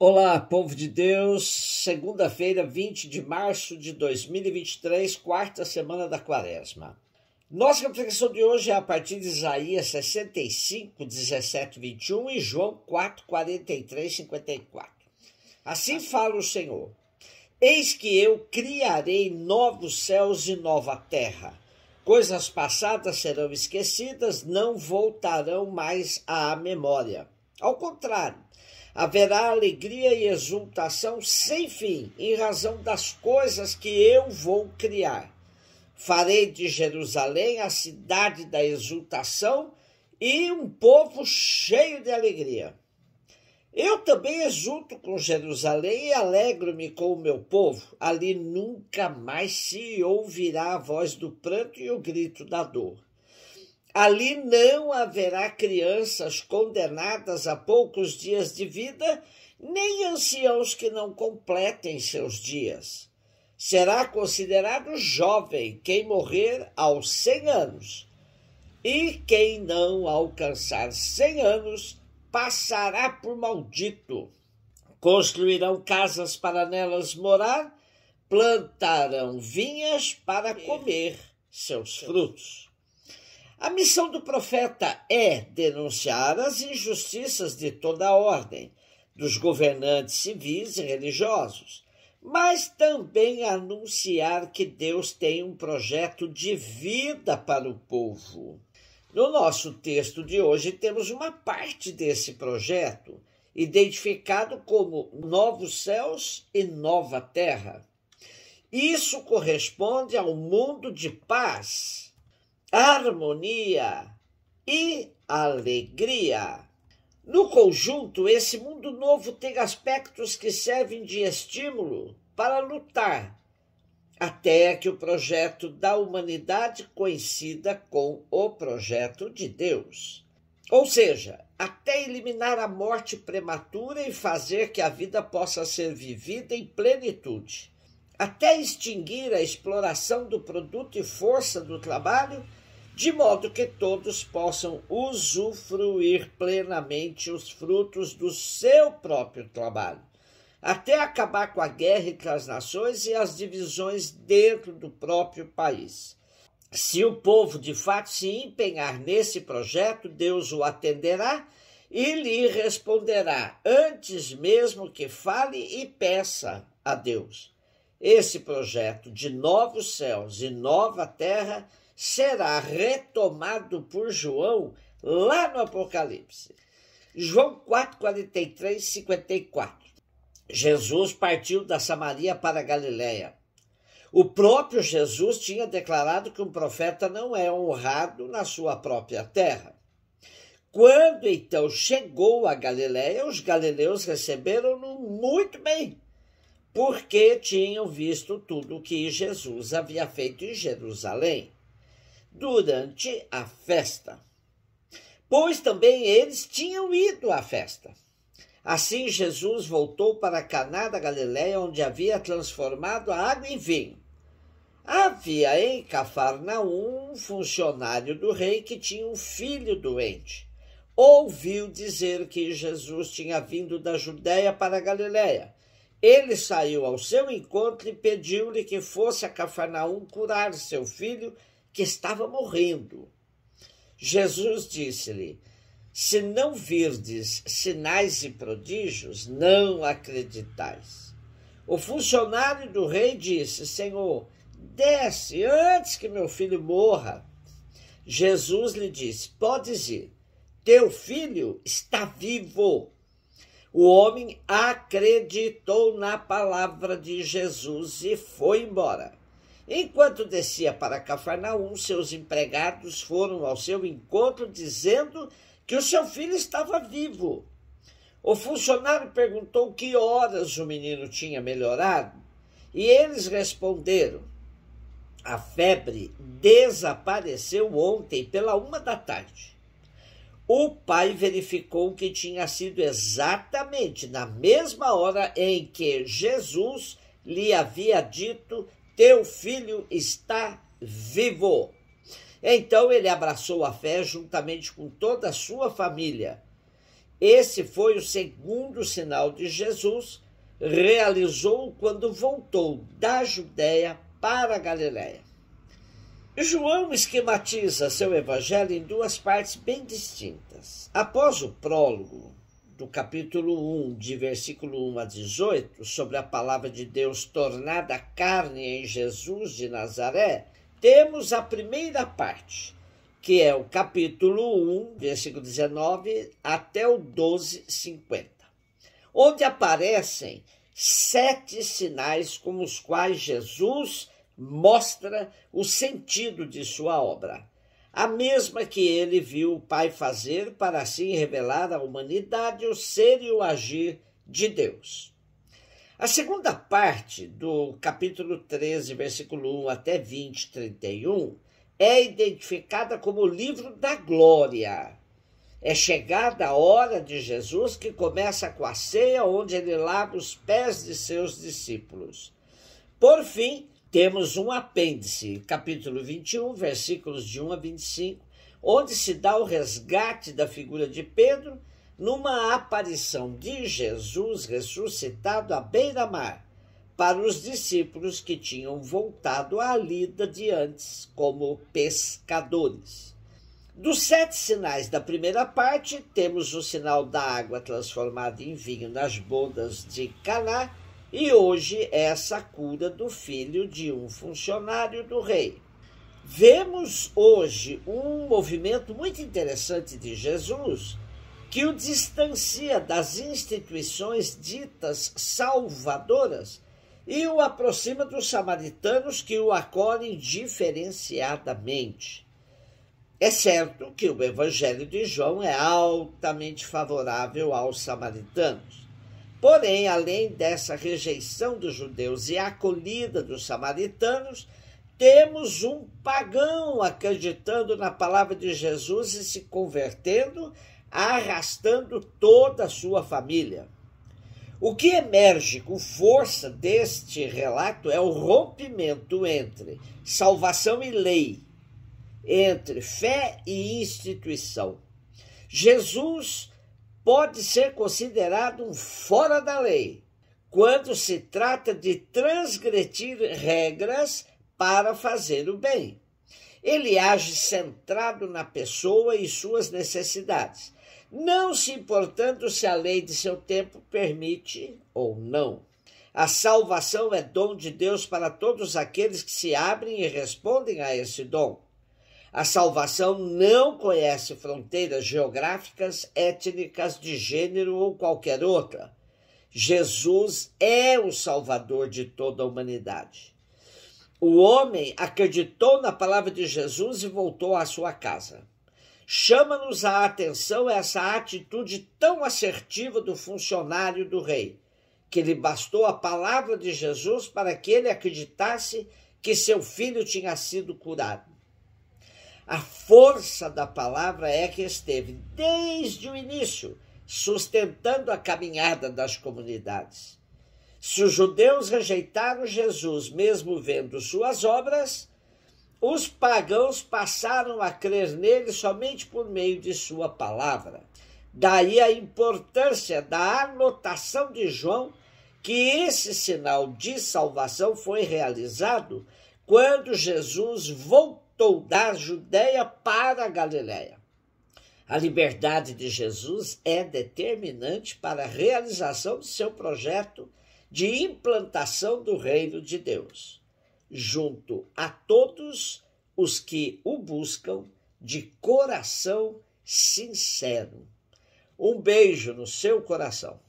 Olá, povo de Deus. Segunda-feira, 20 de março de 2023, quarta semana da quaresma. Nossa reflexão de hoje é a partir de Isaías 65, 17, 21 e João 4, 43, 54. Assim fala o Senhor: Eis que eu criarei novos céus e nova terra. Coisas passadas serão esquecidas, não voltarão mais à memória. Ao contrário, haverá alegria e exultação sem fim em razão das coisas que eu vou criar. Farei de Jerusalém a cidade da exultação e um povo cheio de alegria. Eu também exulto com Jerusalém e alegro-me com o meu povo. Ali nunca mais se ouvirá a voz do pranto e o grito da dor. Ali não haverá crianças condenadas a poucos dias de vida, nem anciãos que não completem seus dias. Será considerado jovem quem morrer aos 100 anos. E quem não alcançar 100 anos passará por maldito. Construirão casas para nelas morar, plantarão vinhas para comer seus frutos. A missão do profeta é denunciar as injustiças de toda a ordem, dos governantes civis e religiosos, mas também anunciar que Deus tem um projeto de vida para o povo. No nosso texto de hoje, temos uma parte desse projeto, identificado como Novos Céus e Nova Terra. Isso corresponde ao mundo de paz harmonia e alegria. No conjunto, esse mundo novo tem aspectos que servem de estímulo para lutar, até que o projeto da humanidade coincida com o projeto de Deus. Ou seja, até eliminar a morte prematura e fazer que a vida possa ser vivida em plenitude, até extinguir a exploração do produto e força do trabalho de modo que todos possam usufruir plenamente os frutos do seu próprio trabalho, até acabar com a guerra entre as nações e as divisões dentro do próprio país. Se o povo de fato se empenhar nesse projeto, Deus o atenderá e lhe responderá antes mesmo que fale e peça a Deus. Esse projeto de novos céus e nova terra será retomado por João lá no Apocalipse. João 4, 43, 54. Jesus partiu da Samaria para a Galiléia. O próprio Jesus tinha declarado que um profeta não é honrado na sua própria terra. Quando então chegou a Galiléia, os galileus receberam-no muito bem, porque tinham visto tudo o que Jesus havia feito em Jerusalém durante a festa. Pois também eles tinham ido à festa. Assim Jesus voltou para Caná da Galiléia, onde havia transformado a água em vinho. Havia em Cafarnaum um funcionário do rei que tinha um filho doente. Ouviu dizer que Jesus tinha vindo da Judéia para a Galiléia. Ele saiu ao seu encontro e pediu-lhe que fosse a Cafarnaum curar seu filho, que estava morrendo. Jesus disse-lhe: Se não virdes sinais e prodígios, não acreditais. O funcionário do rei disse: Senhor, desce antes que meu filho morra. Jesus lhe disse: Podes ir, teu filho está vivo. O homem acreditou na palavra de Jesus e foi embora. Enquanto descia para Cafarnaum, seus empregados foram ao seu encontro dizendo que o seu filho estava vivo. O funcionário perguntou que horas o menino tinha melhorado e eles responderam: a febre desapareceu ontem pela uma da tarde. O pai verificou que tinha sido exatamente na mesma hora em que Jesus lhe havia dito teu filho está vivo. Então ele abraçou a fé juntamente com toda a sua família. Esse foi o segundo sinal de Jesus, realizou quando voltou da Judéia para a Galiléia. João esquematiza seu evangelho em duas partes bem distintas. Após o prólogo, do capítulo 1, de versículo 1 a 18, sobre a palavra de Deus tornada carne em Jesus de Nazaré, temos a primeira parte, que é o capítulo 1, versículo 19, até o 12, 50, onde aparecem sete sinais com os quais Jesus mostra o sentido de sua obra a mesma que ele viu o Pai fazer para assim revelar à humanidade o ser e o agir de Deus. A segunda parte do capítulo 13, versículo 1 até 20, 31, é identificada como o livro da glória. É chegada a hora de Jesus que começa com a ceia, onde ele lava os pés de seus discípulos. Por fim, temos um apêndice, capítulo 21, versículos de 1 a 25, onde se dá o resgate da figura de Pedro numa aparição de Jesus ressuscitado à beira-mar para os discípulos que tinham voltado à lida de antes como pescadores. Dos sete sinais da primeira parte, temos o sinal da água transformada em vinho nas bodas de Caná, e hoje essa é cura do filho de um funcionário do rei. Vemos hoje um movimento muito interessante de Jesus que o distancia das instituições ditas salvadoras e o aproxima dos samaritanos que o acolhem diferenciadamente. É certo que o Evangelho de João é altamente favorável aos samaritanos. Porém, além dessa rejeição dos judeus e acolhida dos samaritanos, temos um pagão acreditando na palavra de Jesus e se convertendo, arrastando toda a sua família. O que emerge com força deste relato é o rompimento entre salvação e lei, entre fé e instituição. Jesus pode ser considerado um fora da lei quando se trata de transgredir regras para fazer o bem. Ele age centrado na pessoa e suas necessidades, não se importando se a lei de seu tempo permite ou não. A salvação é dom de Deus para todos aqueles que se abrem e respondem a esse dom. A salvação não conhece fronteiras geográficas, étnicas, de gênero ou qualquer outra. Jesus é o Salvador de toda a humanidade. O homem acreditou na palavra de Jesus e voltou à sua casa. Chama-nos a atenção essa atitude tão assertiva do funcionário do rei, que lhe bastou a palavra de Jesus para que ele acreditasse que seu filho tinha sido curado força da palavra é que esteve desde o início sustentando a caminhada das comunidades. Se os judeus rejeitaram Jesus, mesmo vendo suas obras, os pagãos passaram a crer nele somente por meio de sua palavra. Daí a importância da anotação de João que esse sinal de salvação foi realizado quando Jesus voltou voltou da Judéia para a Galiléia. A liberdade de Jesus é determinante para a realização de seu projeto de implantação do reino de Deus, junto a todos os que o buscam de coração sincero. Um beijo no seu coração.